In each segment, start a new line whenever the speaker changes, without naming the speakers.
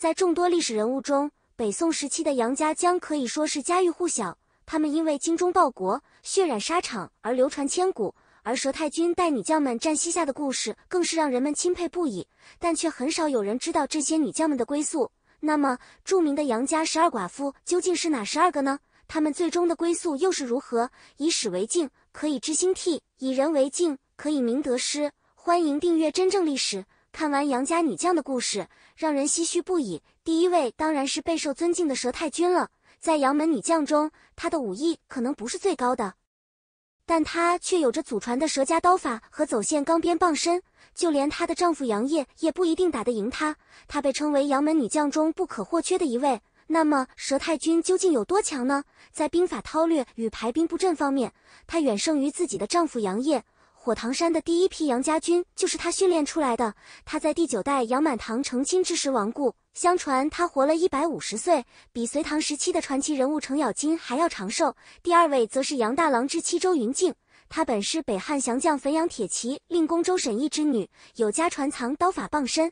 在众多历史人物中，北宋时期的杨家将可以说是家喻户晓。他们因为精忠报国、血染沙场而流传千古。而佘太君带女将们战西夏的故事，更是让人们钦佩不已。但却很少有人知道这些女将们的归宿。那么，著名的杨家十二寡妇究竟是哪十二个呢？他们最终的归宿又是如何？以史为镜，可以知兴替；以人为镜，可以明得失。欢迎订阅《真正历史》。看完杨家女将的故事，让人唏嘘不已。第一位当然是备受尊敬的佘太君了。在杨门女将中，她的武艺可能不是最高的，但她却有着祖传的佘家刀法和走线钢鞭傍身，就连她的丈夫杨业也不一定打得赢她。她被称为杨门女将中不可或缺的一位。那么，佘太君究竟有多强呢？在兵法韬略与排兵布阵方面，她远胜于自己的丈夫杨业。火塘山的第一批杨家军就是他训练出来的。他在第九代杨满堂成亲之时亡故，相传他活了一百五十岁，比隋唐时期的传奇人物程咬金还要长寿。第二位则是杨大郎之妻周云静，她本是北汉降将汾阳铁骑令公周沈义之女，有家传藏刀法傍身，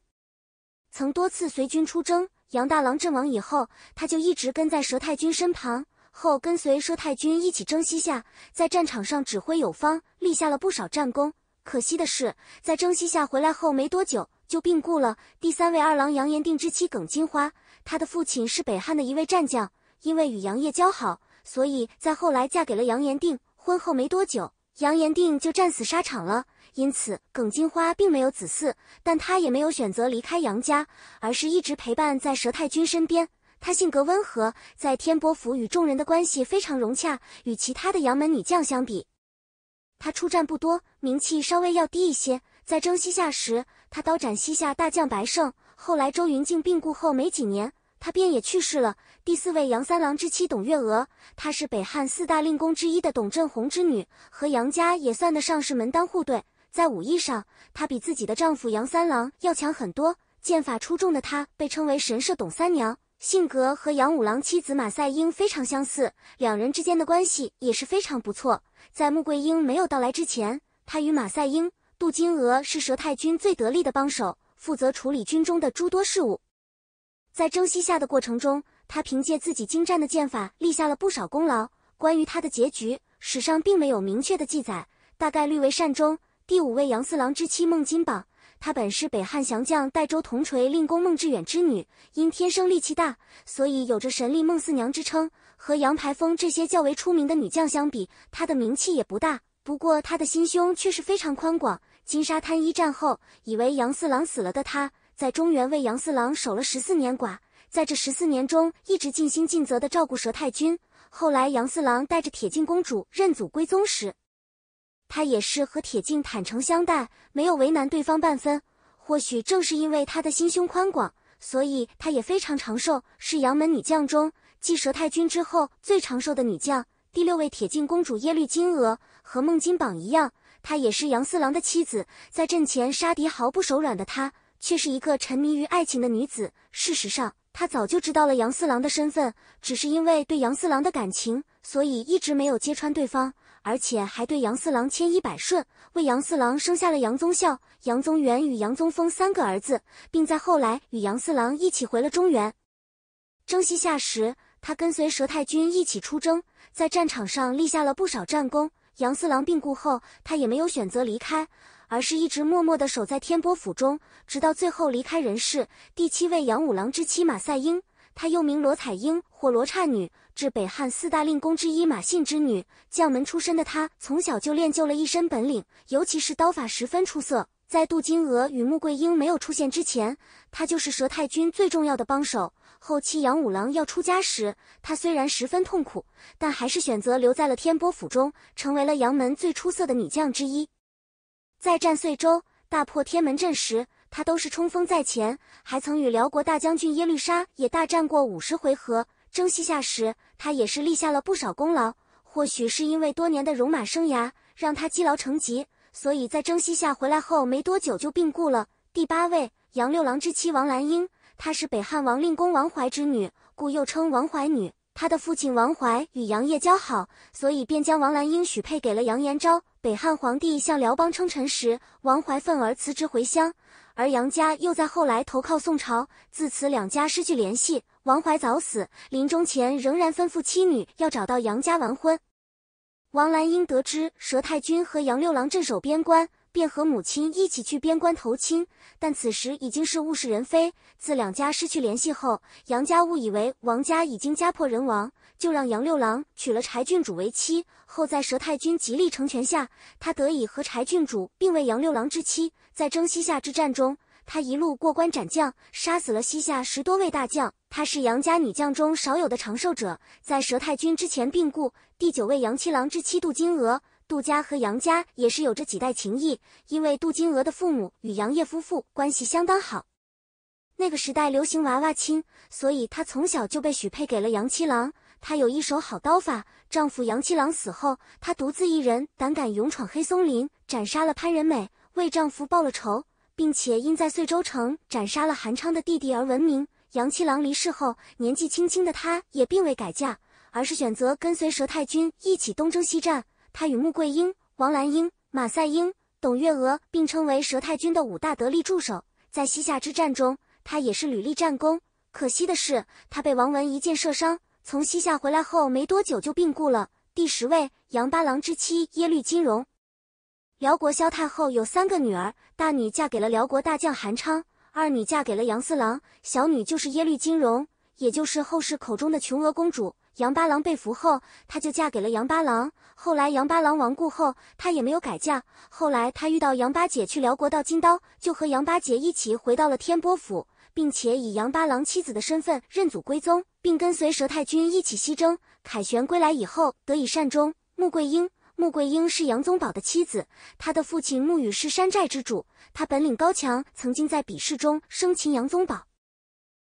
曾多次随军出征。杨大郎阵亡以后，他就一直跟在佘太君身旁。后跟随佘太君一起征西夏，在战场上指挥有方，立下了不少战功。可惜的是，在征西夏回来后没多久就病故了。第三位二郎杨延定之妻耿金花，他的父亲是北汉的一位战将，因为与杨业交好，所以在后来嫁给了杨延定。婚后没多久，杨延定就战死沙场了，因此耿金花并没有子嗣，但她也没有选择离开杨家，而是一直陪伴在佘太君身边。她性格温和，在天波府与众人的关系非常融洽。与其他的杨门女将相比，她出战不多，名气稍微要低一些。在征西夏时，她刀斩西夏大将白胜。后来周云静病故后没几年，她便也去世了。第四位杨三郎之妻董月娥，她是北汉四大令公之一的董振宏之女，和杨家也算得上是门当户对。在武艺上，她比自己的丈夫杨三郎要强很多，剑法出众的她被称为神射董三娘。性格和杨五郎妻子马赛英非常相似，两人之间的关系也是非常不错。在穆桂英没有到来之前，他与马赛英、杜金娥是佘太君最得力的帮手，负责处理军中的诸多事务。在征西夏的过程中，他凭借自己精湛的剑法立下了不少功劳。关于他的结局，史上并没有明确的记载，大概率为善终。第五位杨四郎之妻孟金榜。她本是北汉降将代州铜锤令公孟志远之女，因天生力气大，所以有着神力孟四娘之称。和杨排风这些较为出名的女将相比，她的名气也不大。不过，她的心胸却是非常宽广。金沙滩一战后，以为杨四郎死了的她，在中原为杨四郎守了十四年寡，在这十四年中，一直尽心尽责地照顾佘太君。后来，杨四郎带着铁镜公主认祖归宗时，她也是和铁镜坦诚相待，没有为难对方半分。或许正是因为她的心胸宽广，所以她也非常长寿，是杨门女将中继佘太君之后最长寿的女将，第六位铁镜公主耶律金娥。和孟金榜一样，她也是杨四郎的妻子。在阵前杀敌毫不手软的她，却是一个沉迷于爱情的女子。事实上，她早就知道了杨四郎的身份，只是因为对杨四郎的感情，所以一直没有揭穿对方。而且还对杨四郎千依百顺，为杨四郎生下了杨宗孝、杨宗元与杨宗峰三个儿子，并在后来与杨四郎一起回了中原。征西夏时，他跟随佘太君一起出征，在战场上立下了不少战功。杨四郎病故后，他也没有选择离开，而是一直默默地守在天波府中，直到最后离开人世。第七位杨五郎之妻马赛英。她又名罗彩英或罗刹女，是北汉四大令公之一马信之女，将门出身的她从小就练就了一身本领，尤其是刀法十分出色。在杜金娥与穆桂英没有出现之前，她就是佘太君最重要的帮手。后期杨五郎要出家时，她虽然十分痛苦，但还是选择留在了天波府中，成为了杨门最出色的女将之一。在战遂州、大破天门阵时。他都是冲锋在前，还曾与辽国大将军耶律沙也大战过五十回合。征西夏时，他也是立下了不少功劳。或许是因为多年的戎马生涯，让他积劳成疾，所以在征西夏回来后没多久就病故了。第八位，杨六郎之妻王兰英，她是北汉王令公王怀之女，故又称王怀女。他的父亲王怀与杨业交好，所以便将王兰英许配给了杨延昭。北汉皇帝向辽邦称臣时，王怀愤而辞职回乡，而杨家又在后来投靠宋朝，自此两家失去联系。王怀早死，临终前仍然吩咐妻女要找到杨家完婚。王兰英得知佘太君和杨六郎镇守边关。便和母亲一起去边关投亲，但此时已经是物是人非。自两家失去联系后，杨家误以为王家已经家破人亡，就让杨六郎娶了柴郡主为妻。后在佘太君极力成全下，他得以和柴郡主并为杨六郎之妻。在征西夏之战中，他一路过关斩将，杀死了西夏十多位大将。他是杨家女将中少有的长寿者，在佘太君之前病故。第九位杨七郎之妻杜金娥。杜家和杨家也是有着几代情谊，因为杜金娥的父母与杨业夫妇关系相当好。那个时代流行娃娃亲，所以她从小就被许配给了杨七郎。她有一手好刀法，丈夫杨七郎死后，她独自一人胆敢勇闯黑松林，斩杀了潘仁美，为丈夫报了仇，并且因在遂州城斩杀了韩昌的弟弟而闻名。杨七郎离世后，年纪轻轻的她也并未改嫁，而是选择跟随佘太君一起东征西战。他与穆桂英、王兰英、马赛英、董月娥并称为佘太君的五大得力助手，在西夏之战中，他也是屡立战功。可惜的是，他被王文一箭射伤，从西夏回来后没多久就病故了。第十位，杨八郎之妻耶律金荣，辽国萧太后有三个女儿，大女嫁给了辽国大将韩昌，二女嫁给了杨四郎，小女就是耶律金荣，也就是后世口中的琼娥公主。杨八郎被俘后，她就嫁给了杨八郎。后来杨八郎亡故后，她也没有改嫁。后来她遇到杨八姐去辽国盗金刀，就和杨八姐一起回到了天波府，并且以杨八郎妻子的身份认祖归宗，并跟随佘太君一起西征，凯旋归来以后得以善终。穆桂英，穆桂英是杨宗保的妻子，他的父亲穆羽是山寨之主，他本领高强，曾经在比试中生擒杨宗保，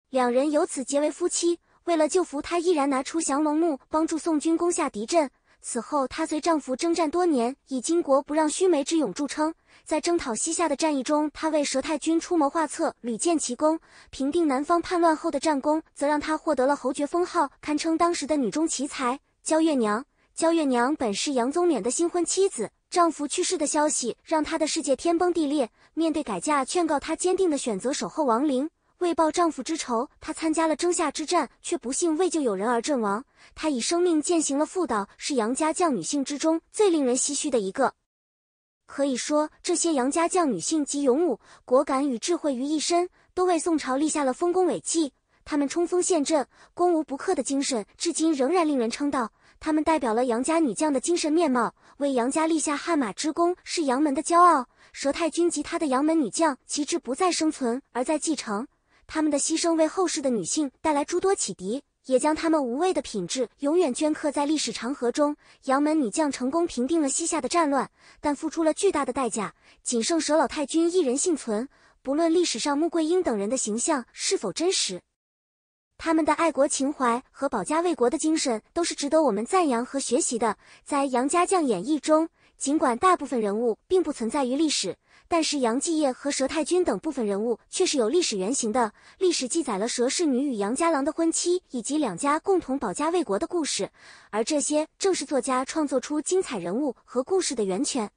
两人由此结为夫妻。为了救福，她毅然拿出降龙木帮助宋军攻下敌阵。此后，她随丈夫征战多年，以巾帼不让须眉之勇著称。在征讨西夏的战役中，她为佘太君出谋划策，屡建奇功。平定南方叛乱后的战功，则让她获得了侯爵封号，堪称当时的女中奇才。焦月娘，焦月娘本是杨宗勉的新婚妻子，丈夫去世的消息让她的世界天崩地裂。面对改嫁劝告，她坚定的选择守候亡灵。为报丈夫之仇，她参加了征夏之战，却不幸为救友人而阵亡。她以生命践行了妇道，是杨家将女性之中最令人唏嘘的一个。可以说，这些杨家将女性集勇武、果敢与智慧于一身，都为宋朝立下了丰功伟绩。她们冲锋陷阵、攻无不克的精神，至今仍然令人称道。她们代表了杨家女将的精神面貌，为杨家立下汗马之功，是杨门的骄傲。佘太君及她的杨门女将，其志不在生存，而在继承。他们的牺牲为后世的女性带来诸多启迪，也将他们无畏的品质永远镌刻在历史长河中。杨门女将成功平定了西夏的战乱，但付出了巨大的代价，仅剩佘老太君一人幸存。不论历史上穆桂英等人的形象是否真实，他们的爱国情怀和保家卫国的精神都是值得我们赞扬和学习的。在《杨家将演义》中，尽管大部分人物并不存在于历史。但是杨继业和佘太君等部分人物却是有历史原型的。历史记载了佘氏女与杨家郎的婚期以及两家共同保家卫国的故事，而这些正是作家创作出精彩人物和故事的源泉。